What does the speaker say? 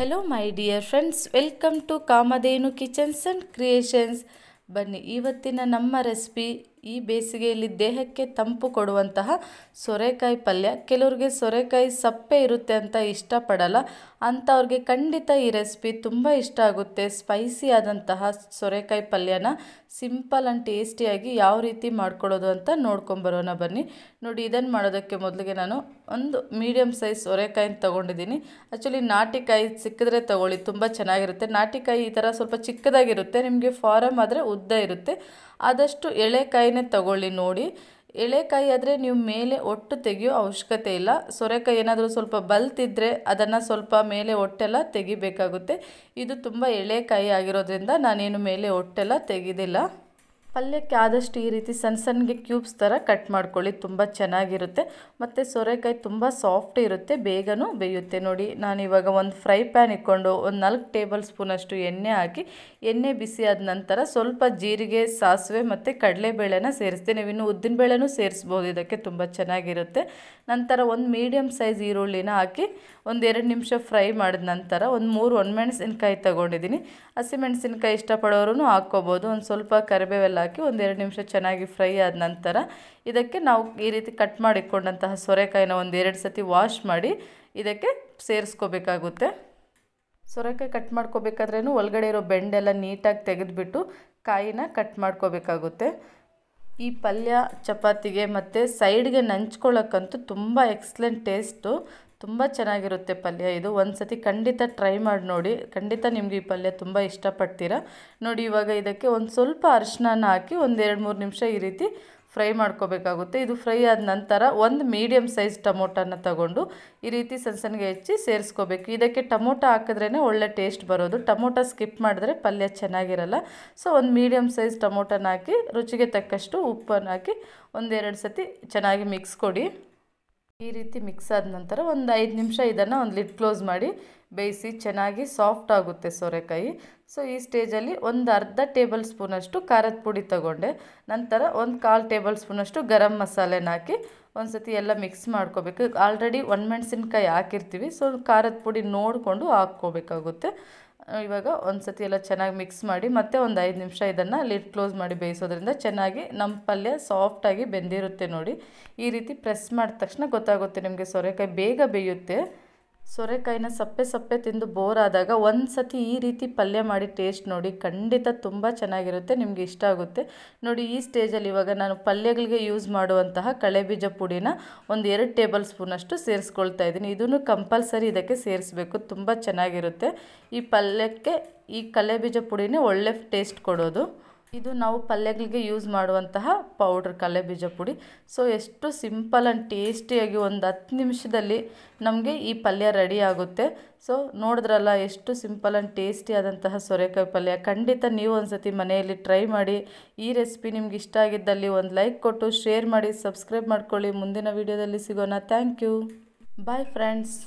hello my dear friends welcome to Kamadhenu kitchens and creations ಬನ್ನಿ ಇವತ್ತಿನ ನಮ್ಮ ರೆಸಿಪಿ ಈ ಬೇಸಿಗೆಯಲ್ಲಿ ದೇಹಕ್ಕೆ ತಂಪು ಕೊಡುವಂತಹ ಸೊರೆಕಾಯಿ ಪಲ್ಯ ಕೆಲವ್ರಿಗೆ ಸೊರೆಕಾಯಿ ಸಪ್ಪೆ ಇರುತ್ತೆ ಅಂತ ಇಷ್ಟಪಡಲ್ಲ ಅಂಥವ್ರಿಗೆ ಖಂಡಿತ ಈ ರೆಸಿಪಿ ತುಂಬ ಇಷ್ಟ ಆಗುತ್ತೆ ಸ್ಪೈಸಿ ಆದಂತಹ ಸೊರೆಕಾಯಿ ಪಲ್ಯನ ಸಿಂಪಲ್ ಆ್ಯಂಡ್ ಟೇಸ್ಟಿಯಾಗಿ ಯಾವ ರೀತಿ ಮಾಡ್ಕೊಳ್ಳೋದು ಅಂತ ನೋಡ್ಕೊಂಬರೋಣ ಬನ್ನಿ ನೋಡಿ ಇದನ್ನು ಮಾಡೋದಕ್ಕೆ ಮೊದಲಿಗೆ ನಾನು ಒಂದು ಮೀಡಿಯಮ್ ಸೈಜ್ ಸೊರೆಕಾಯಿನ ತೊಗೊಂಡಿದ್ದೀನಿ ಆ್ಯಕ್ಚುಲಿ ನಾಟಿಕಾಯಿ ಸಿಕ್ಕಿದ್ರೆ ತೊಗೊಳ್ಳಿ ತುಂಬ ಚೆನ್ನಾಗಿರುತ್ತೆ ನಾಟಿಕಾಯಿ ಈ ಥರ ಸ್ವಲ್ಪ ಚಿಕ್ಕದಾಗಿರುತ್ತೆ ನಿಮಗೆ ಫಾರಮ್ ಆದರೆ ಉದ್ದ ಇರುತ್ತೆ ಆದಷ್ಟು ಎಳೆಕಾಯಿ ಸೊರೆಕಾಯಿನೇ ತಗೊಳ್ಳಿ ನೋಡಿ ಎಳೆಕಾಯಿ ಆದರೆ ನೀವು ಮೇಲೆ ಒಟ್ಟು ತೆಗೆಯೋ ಅವಶ್ಯಕತೆ ಇಲ್ಲ ಸೊರೆಕಾಯಿ ಏನಾದರೂ ಸ್ವಲ್ಪ ಬಲ್ತಿದ್ರೆ ಅದನ್ನು ಸ್ವಲ್ಪ ಮೇಲೆ ಒಟ್ಟೆಲ್ಲ ತೆಗಿಬೇಕಾಗುತ್ತೆ ಇದು ತುಂಬ ಎಳೆಕಾಯಿ ಆಗಿರೋದ್ರಿಂದ ನಾನೇನು ಮೇಲೆ ಒಟ್ಟೆಲ್ಲ ತೆಗೆದಿಲ್ಲ ಪಲ್ಯಕ್ಕೆ ಆದಷ್ಟು ಈ ರೀತಿ ಸಣ್ಣ ಸಣ್ಣಗೆ ಕ್ಯೂಬ್ಸ್ ಥರ ಕಟ್ ಮಾಡ್ಕೊಳ್ಳಿ ತುಂಬ ಚೆನ್ನಾಗಿರುತ್ತೆ ಮತ್ತು ಸೋರೆಕಾಯಿ ತುಂಬ ಸಾಫ್ಟ್ ಇರುತ್ತೆ ಬೇಗನೂ ಬೇಯುತ್ತೆ ನೋಡಿ ನಾನು ಇವಾಗ ಒಂದು ಫ್ರೈ ಪ್ಯಾನ್ ಇಟ್ಕೊಂಡು ಒಂದು ನಾಲ್ಕು ಟೇಬಲ್ ಸ್ಪೂನಷ್ಟು ಎಣ್ಣೆ ಹಾಕಿ ಎಣ್ಣೆ ಬಿಸಿ ಆದ ನಂತರ ಸ್ವಲ್ಪ ಜೀರಿಗೆ ಸಾಸಿವೆ ಮತ್ತು ಕಡಲೆಬೇಳೆನ ಸೇರಿಸ್ತೀನಿ ನೀವು ಇನ್ನು ಬೇಳೆನೂ ಸೇರಿಸ್ಬೋದು ಇದಕ್ಕೆ ತುಂಬ ಚೆನ್ನಾಗಿರುತ್ತೆ ನಂತರ ಒಂದು ಮೀಡಿಯಮ್ ಸೈಜ್ ಈರುಳ್ಳಿನ ಹಾಕಿ ಒಂದು ಎರಡು ನಿಮಿಷ ಫ್ರೈ ಮಾಡಿದ ನಂತರ ಒಂದು ಮೂರು ಒಣಮೆಣಸಿನ್ಕಾಯಿ ತೊಗೊಂಡಿದ್ದೀನಿ ಹಸಿಮೆಣಸಿನ್ಕಾಯಿ ಇಷ್ಟಪಡೋರು ಹಾಕ್ಕೋಬೋದು ಒಂದು ಸ್ವಲ್ಪ ಕರಿಬೇವೆಲ್ಲ ಹಾಕಿ ಒಂದೆರಡು ನಿಮಿಷ ಚೆನ್ನಾಗಿ ಫ್ರೈ ಆದ ನಂತರ ಇದಕ್ಕೆ ನಾವು ಈ ರೀತಿ ಕಟ್ ಮಾಡಿಕೊಂಡಂತಹ ಸೊರೆಕಾಯಿನ ಒಂದೆರಡು ಸತಿ ವಾಶ್ ಮಾಡಿ ಇದಕ್ಕೆ ಸೇರಿಸ್ಕೋಬೇಕಾಗುತ್ತೆ ಸೊರೆಕಾಯಿ ಕಟ್ ಮಾಡ್ಕೋಬೇಕಾದ್ರೂ ಒಳಗಡೆ ಇರೋ ಬೆಂಡೆಲ್ಲ ನೀಟಾಗಿ ತೆಗೆದುಬಿಟ್ಟು ಕಾಯಿನ ಕಟ್ ಮಾಡ್ಕೋಬೇಕಾಗುತ್ತೆ ಈ ಪಲ್ಯ ಚಪಾತಿಗೆ ಮತ್ತು ಸೈಡ್ಗೆ ನಂಚ್ಕೊಳ್ಳೋಕ್ಕಂತೂ ತುಂಬ ಎಕ್ಸಲೆಂಟ್ ಟೇಸ್ಟು ತುಂಬ ಚೆನ್ನಾಗಿರುತ್ತೆ ಪಲ್ಯ ಇದು ಒಂದು ಸತಿ ಖಂಡಿತ ಟ್ರೈ ಮಾಡಿ ನೋಡಿ ಖಂಡಿತ ನಿಮಗೆ ಈ ಪಲ್ಯ ತುಂಬ ಇಷ್ಟಪಡ್ತೀರ ನೋಡಿ ಇವಾಗ ಇದಕ್ಕೆ ಒಂದು ಸ್ವಲ್ಪ ಅರಿಶಿನ ಹಾಕಿ ಒಂದು ಎರಡು ಮೂರು ನಿಮಿಷ ಈ ರೀತಿ ಫ್ರೈ ಮಾಡ್ಕೋಬೇಕಾಗುತ್ತೆ ಇದು ಫ್ರೈ ಆದ ನಂತರ ಒಂದು ಮೀಡಿಯಮ್ ಸೈಜ್ ಟೊಮೊಟೊನ ತಗೊಂಡು ಈ ರೀತಿ ಸಣ್ಣ ಸಣ್ಣಗೆ ಹೆಚ್ಚಿ ಸೇರಿಸ್ಕೋಬೇಕು ಇದಕ್ಕೆ ಟೊಮೊಟೊ ಹಾಕಿದ್ರೇ ಒಳ್ಳೆ ಟೇಸ್ಟ್ ಬರೋದು ಟೊಮೊಟೊ ಸ್ಕಿಪ್ ಮಾಡಿದ್ರೆ ಪಲ್ಯ ಚೆನ್ನಾಗಿರಲ್ಲ ಸೊ ಒಂದು ಮೀಡಿಯಮ್ ಸೈಜ್ ಟೊಮೊಟೊನ ಹಾಕಿ ರುಚಿಗೆ ತಕ್ಕಷ್ಟು ಉಪ್ಪನ್ನು ಹಾಕಿ ಒಂದೆರಡು ಸತಿ ಚೆನ್ನಾಗಿ ಮಿಕ್ಸ್ ಕೊಡಿ ಈ ರೀತಿ ಮಿಕ್ಸ್ ಆದ ನಂತರ ಒಂದು ಐದು ನಿಮಿಷ ಇದನ್ನು ಒಂದು ಲಿಡ್ ಕ್ಲೋಸ್ ಮಾಡಿ ಬೇಯಿಸಿ ಚೆನ್ನಾಗಿ ಸಾಫ್ಟ್ ಆಗುತ್ತೆ ಸೋರೆಕಾಯಿ ಸೊ ಈ ಸ್ಟೇಜಲ್ಲಿ ಒಂದು ಅರ್ಧ ಟೇಬಲ್ ಸ್ಪೂನಷ್ಟು ಖಾರದ ಪುಡಿ ತಗೊಂಡೆ ನಂತರ ಒಂದು ಕಾಲು ಟೇಬಲ್ ಸ್ಪೂನಷ್ಟು ಗರಂ ಮಸಾಲೆನ ಹಾಕಿ ಒಂದು ಸತಿ ಎಲ್ಲ ಮಿಕ್ಸ್ ಮಾಡ್ಕೋಬೇಕು ಆಲ್ರೆಡಿ ಮೆಣಸಿನ್ಕಾಯಿ ಹಾಕಿರ್ತೀವಿ ಸೊ ಖಾರದ ಪುಡಿ ನೋಡಿಕೊಂಡು ಹಾಕ್ಕೋಬೇಕಾಗುತ್ತೆ ಇವಾಗ ಒಂದು ಸತಿ ಎಲ್ಲ ಚೆನ್ನಾಗಿ ಮಿಕ್ಸ್ ಮಾಡಿ ಮತ್ತೆ ಒಂದು ಐದು ನಿಮಿಷ ಇದನ್ನು ಲಿಡ್ ಕ್ಲೋಸ್ ಮಾಡಿ ಬೇಯಿಸೋದ್ರಿಂದ ಚೆನ್ನಾಗಿ ನಮ್ಮ ಪಲ್ಯ ಸಾಫ್ಟಾಗಿ ಬೆಂದಿರುತ್ತೆ ನೋಡಿ ಈ ರೀತಿ ಪ್ರೆಸ್ ಮಾಡಿದ ತಕ್ಷಣ ಗೊತ್ತಾಗುತ್ತೆ ನಿಮಗೆ ಸೊರೆಕಾಯಿ ಬೇಗ ಬೇಯುತ್ತೆ ಸೋರೆಕಾಯಿನ ಸಪ್ಪೆ ಸಪ್ಪೆ ತಿಂದು ಬೋರ್ ಆದಾಗ ಒಂದು ಸತಿ ಈ ರೀತಿ ಪಲ್ಯ ಮಾಡಿ ಟೇಸ್ಟ್ ನೋಡಿ ಖಂಡಿತ ತುಂಬ ಚೆನ್ನಾಗಿರುತ್ತೆ ನಿಮಗೆ ಇಷ್ಟ ಆಗುತ್ತೆ ನೋಡಿ ಈ ಸ್ಟೇಜಲ್ಲಿ ಇವಾಗ ನಾನು ಪಲ್ಯಗಳಿಗೆ ಯೂಸ್ ಮಾಡುವಂತಹ ಕಳೆಬೀಜ ಪುಡಿನ ಒಂದು ಎರಡು ಟೇಬಲ್ ಸ್ಪೂನಷ್ಟು ಸೇರಿಸ್ಕೊಳ್ತಾ ಇದ್ದೀನಿ ಇದನ್ನು ಕಂಪಲ್ಸರಿ ಇದಕ್ಕೆ ಸೇರಿಸಬೇಕು ತುಂಬ ಚೆನ್ನಾಗಿರುತ್ತೆ ಈ ಪಲ್ಯಕ್ಕೆ ಈ ಕಲೆಬೀಜ ಪುಡಿನೇ ಒಳ್ಳೆ ಟೇಸ್ಟ್ ಕೊಡೋದು ಇದು ನಾವು ಪಲ್ಯಗಳಿಗೆ ಯೂಸ್ ಮಾಡುವಂತಹ ಪೌಡ್ರ್ ಬೀಜ ಪುಡಿ ಸೊ ಎಷ್ಟು ಸಿಂಪಲ್ ಆ್ಯಂಡ್ ಟೇಸ್ಟಿಯಾಗಿ ಒಂದು ಹತ್ತು ನಿಮಿಷದಲ್ಲಿ ನಮಗೆ ಈ ಪಲ್ಯ ರೆಡಿ ಆಗುತ್ತೆ ಸೊ ನೋಡಿದ್ರಲ್ಲ ಎಷ್ಟು ಸಿಂಪಲ್ ಆ್ಯಂಡ್ ಟೇಸ್ಟಿ ಆದಂತಹ ಸೊರೆಕಾಯಿ ಪಲ್ಯ ಖಂಡಿತ ನೀವು ಒಂದು ಸತಿ ಮನೆಯಲ್ಲಿ ಟ್ರೈ ಮಾಡಿ ಈ ರೆಸಿಪಿ ನಿಮ್ಗೆ ಇಷ್ಟ ಆಗಿದ್ದಲ್ಲಿ ಒಂದು ಲೈಕ್ ಕೊಟ್ಟು ಶೇರ್ ಮಾಡಿ ಸಬ್ಸ್ಕ್ರೈಬ್ ಮಾಡ್ಕೊಳ್ಳಿ ಮುಂದಿನ ವೀಡಿಯೋದಲ್ಲಿ ಸಿಗೋಣ ಥ್ಯಾಂಕ್ ಯು ಬಾಯ್ ಫ್ರೆಂಡ್ಸ್